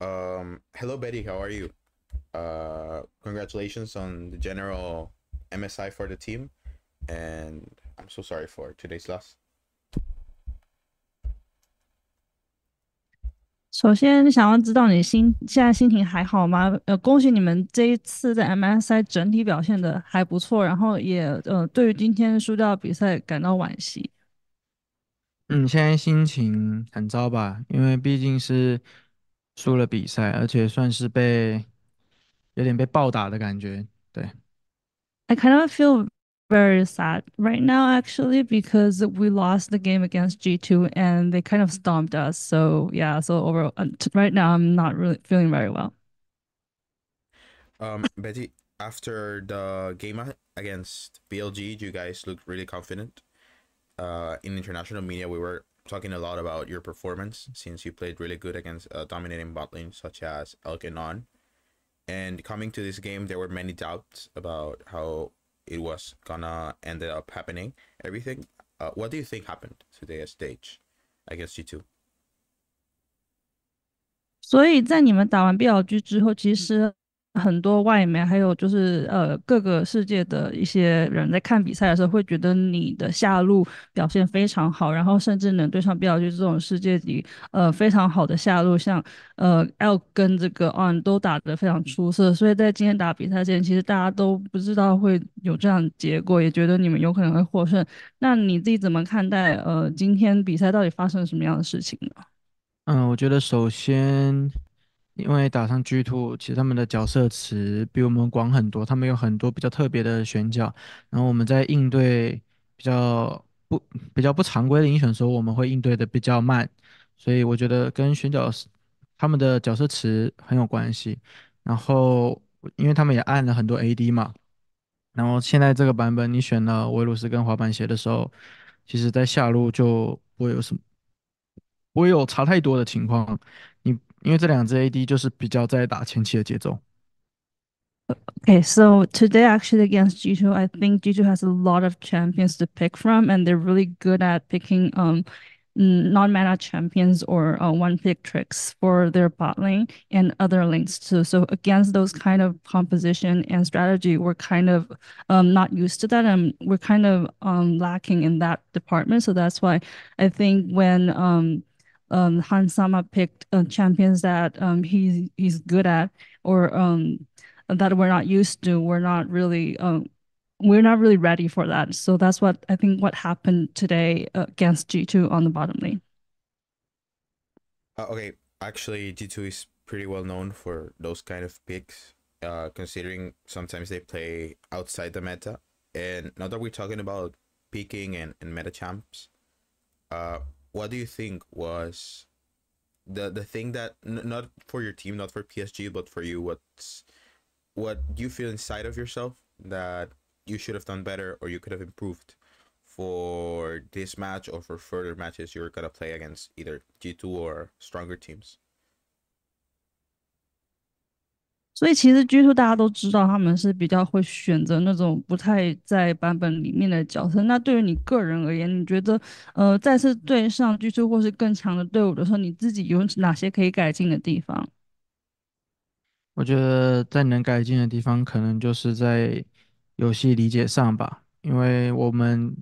um Hello, Betty. How are you? uh Congratulations on the general MSI for the team. And I'm so sorry for today's loss. 首先想要知道你心现在心情还好吗？呃，恭喜你们这一次在 MSI 整体表现的还不错，然后也呃对于今天输掉比赛感到惋惜。嗯，现在心情很糟吧？因为毕竟是。输了比赛，而且算是被有点被暴打的感觉。对 I kind of feel very sad right now, actually, because we lost the game against G2 and they kind of stomped us. So, yeah, so overall, uh, t- right now, I'm not really feeling very well. Um, Betty, after the game against BLG, you guys looked really confident. Uh, in international media, we were talking a lot about your performance since you played really good against uh, dominating bot such as Elk and On. And coming to this game, there were many doubts about how it was gonna end up happening. Everything. Uh, what do you think happened today at stage against G2? 所以在你们打完 BLG 之后，其实很多外媒还有就是呃各个世界的一些人在看比赛的时候，会觉得你的下路表现非常好，然后甚至能对上比较就是这种世界级呃非常好的下路，像呃 L 跟这个 On 都打得非常出色。所以在今天打比赛之前，其实大家都不知道会有这样结果，也觉得你们有可能会获胜。那你自己怎么看待呃今天比赛到底发生了什么样的事情呢？嗯，我觉得首先。因为打上 g two，其实他们的角色池比我们广很多，他们有很多比较特别的选角，然后我们在应对比较不比较不常规的英雄的时候，我们会应对的比较慢，所以我觉得跟选角他们的角色池很有关系。然后因为他们也按了很多 AD 嘛，然后现在这个版本你选了维鲁斯跟滑板鞋的时候，其实在下路就不会有什么不会有差太多的情况。因为这两支 AD 就是比较在打前期的节奏。Okay, so today actually against G2, I think G2 has a lot of champions to pick from, and they're really good at picking um non-mana champions or uh, one-pick tricks for their bot lane and other lanes too. So against those kind of composition and strategy, we're kind of um, not used to that, and we're kind of um, lacking in that department. So that's why I think when um, um, Han Sama picked uh, champions that um, he's he's good at or um, that we're not used to. We're not really um, we're not really ready for that. So that's what I think what happened today uh, against G2 on the bottom lane. Uh, okay, actually G2 is pretty well known for those kind of picks. Uh, considering sometimes they play outside the meta, and now that we're talking about picking and, and meta champs, uh, what do you think was the the thing that not for your team, not for PSG, but for you, what's what you feel inside of yourself that you should have done better or you could have improved for this match or for further matches you're gonna play against either G two or stronger teams? 所以其实 G two 大家都知道，他们是比较会选择那种不太在版本里面的角色。那对于你个人而言，你觉得呃再次对上 G two 或是更强的队伍的时候，你自己有哪些可以改进的地方？我觉得在能改进的地方，可能就是在游戏理解上吧。因为我们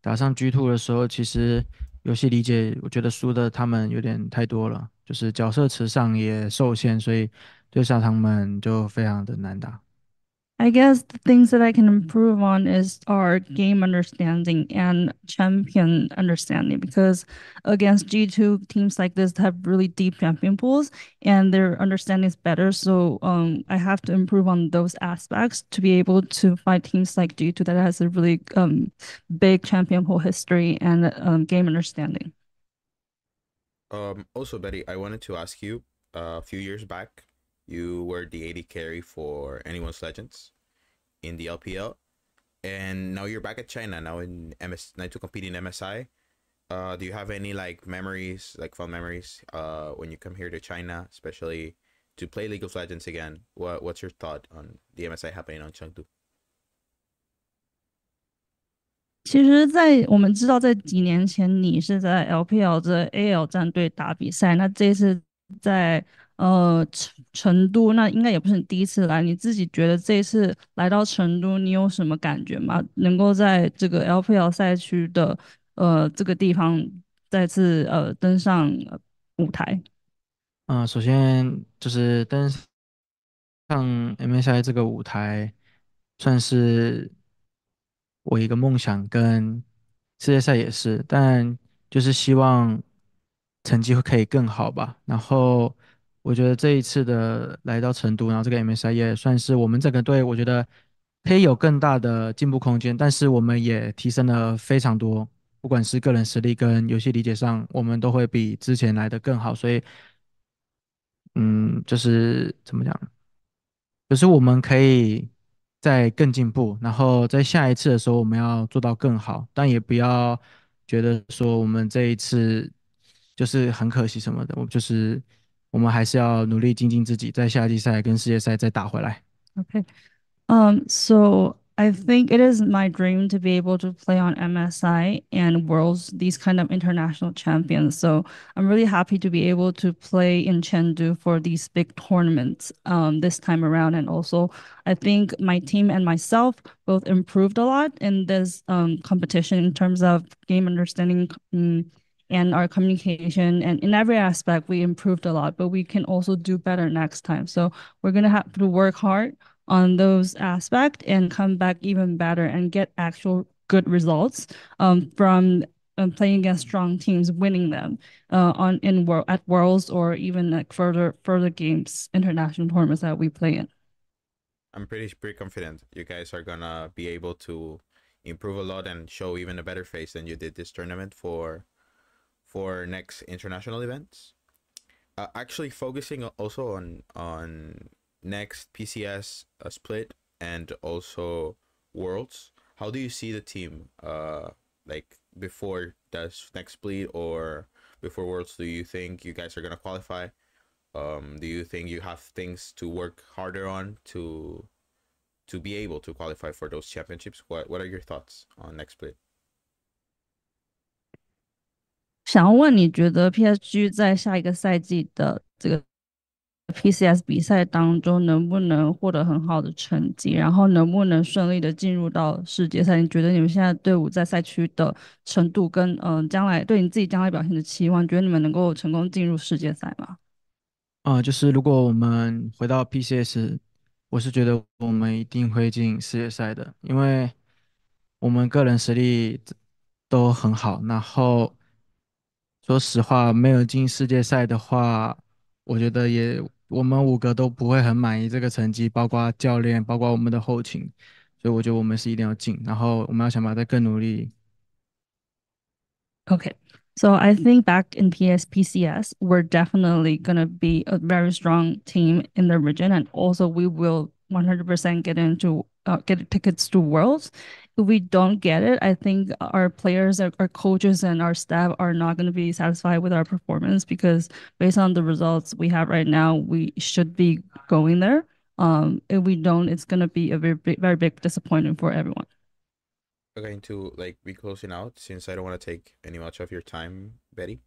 打上 G two 的时候，其实游戏理解我觉得输的他们有点太多了，就是角色池上也受限，所以。I guess the things that I can improve on is our game understanding and champion understanding because against G2 teams like this have really deep champion pools and their understanding is better. So um, I have to improve on those aspects to be able to fight teams like G2 that has a really um, big champion pool history and um, game understanding. Um, also, Betty, I wanted to ask you uh, a few years back you were the 80 carry for Anyone's Legends in the LPL. And now you're back at China now in MS now to compete in MSI. Uh, do you have any like memories, like fun memories, uh, when you come here to China, especially to play League of Legends again? What what's your thought on the MSI happening on Chengdu? 其实，在我们知道，在几年前你是在 LPL 这 AL 战队打比赛，那这次在呃成都那应该也不是你第一次来，你自己觉得这一次来到成都，你有什么感觉吗？能够在这个 LPL 赛区的呃这个地方再次呃登上舞台，嗯，首先就是登上 MSI 这个舞台，算是我一个梦想，跟世界赛也是，但就是希望成绩会可以更好吧，然后。我觉得这一次的来到成都，然后这个 M S I 也算是我们整个队，我觉得可以有更大的进步空间。但是我们也提升了非常多，不管是个人实力跟游戏理解上，我们都会比之前来的更好。所以，嗯，就是怎么讲，就是我们可以再更进步，然后在下一次的时候我们要做到更好。但也不要觉得说我们这一次就是很可惜什么的，我就是。我们还是要努力精进自己，在夏季赛跟世界赛再打回来。Okay, um, so I think it is my dream to be able to play on MSI and Worlds, these kind of international champions. So I'm really happy to be able to play in Chengdu for these big tournaments um, this time around. And also, I think my team and myself both improved a lot in this um, competition in terms of game understanding. Um, and our communication and in every aspect we improved a lot but we can also do better next time so we're going to have to work hard on those aspects and come back even better and get actual good results um, from um, playing against strong teams winning them uh, on in world at worlds or even like further further games international tournaments that we play in i'm pretty pretty confident you guys are gonna be able to improve a lot and show even a better face than you did this tournament for for next international events. Uh, actually, focusing also on on next PCS uh, split and also Worlds. How do you see the team uh, like before does next split or before Worlds? Do you think you guys are gonna qualify? Um, do you think you have things to work harder on to to be able to qualify for those championships? What What are your thoughts on next split? 想要问你觉得 P.S.G 在下一个赛季的这个 P.C.S 比赛当中能不能获得很好的成绩，然后能不能顺利的进入到世界赛？你觉得你们现在队伍在赛区的程度跟嗯将来对你自己将来表现的期望，觉得你们能够成功进入世界赛吗？啊，就是如果我们回到 P.C.S，我是觉得我们一定会进世界赛的，因为我们个人实力都很好，然后。说实话，没有进世界赛的话，我觉得也我们五个都不会很满意这个成绩，包括教练，包括我们的后勤。所以我觉得我们是一定要进，然后我们要想办法再更努力。Okay, so I think back in PSPCS, we're definitely gonna be a very strong team in the region, and also we will 100% get into uh, get tickets to Worlds. If we don't get it, I think our players, our, our coaches, and our staff are not going to be satisfied with our performance because based on the results we have right now, we should be going there. Um, if we don't, it's going to be a very big, very big disappointment for everyone. We're going to like be closing out since I don't want to take any much of your time, Betty.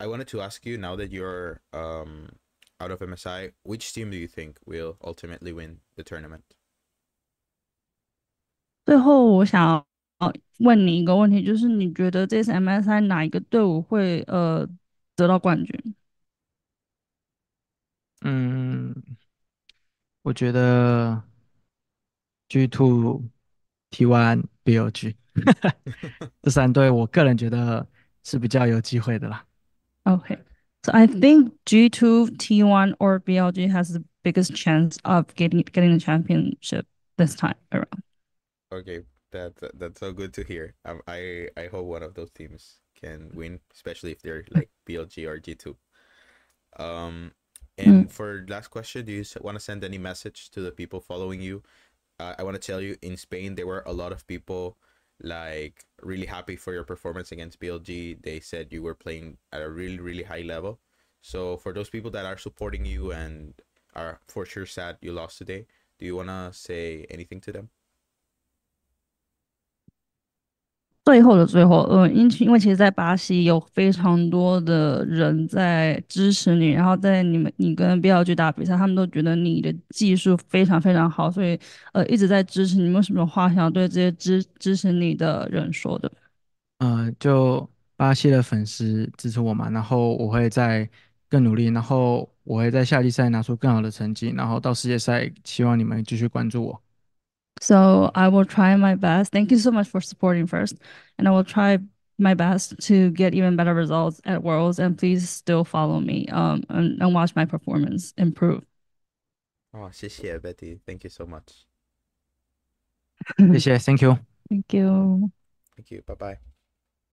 I wanted to ask you now that you're um, out of MSI, which team do you think will ultimately win the tournament? 最后，我想要问你一个问题，就是你觉得这次 MSI 哪一个队伍会呃得到冠军？嗯，我觉得 G Two、T One、BLG 这三队，我个人觉得是比较有机会的啦。Okay, so I think G Two, T One, or BLG has the biggest chance of getting getting the championship this time around. Okay, that's that's so good to hear. I um, I, I hope one of those teams can win, especially if they're like BLG or G two. Um, and mm. for last question, do you want to send any message to the people following you? Uh, I want to tell you, in Spain, there were a lot of people like really happy for your performance against BLG. They said you were playing at a really really high level. So for those people that are supporting you and are for sure sad you lost today, do you want to say anything to them? 最后的最后，呃，因因为其实在巴西有非常多的人在支持你，然后在你们你跟 b L 去打比赛，他们都觉得你的技术非常非常好，所以呃一直在支持你。有什么话想对这些支支持你的人说的？呃，就巴西的粉丝支持我嘛，然后我会在更努力，然后我会在夏季赛拿出更好的成绩，然后到世界赛，希望你们继续关注我。So I will try my best. Thank you so much for supporting first. And I will try my best to get even better results at Worlds. And please still follow me um, and, and watch my performance improve. Oh, 谢谢 Betty. Thank you so much. you. Thank you. Thank you. Bye bye.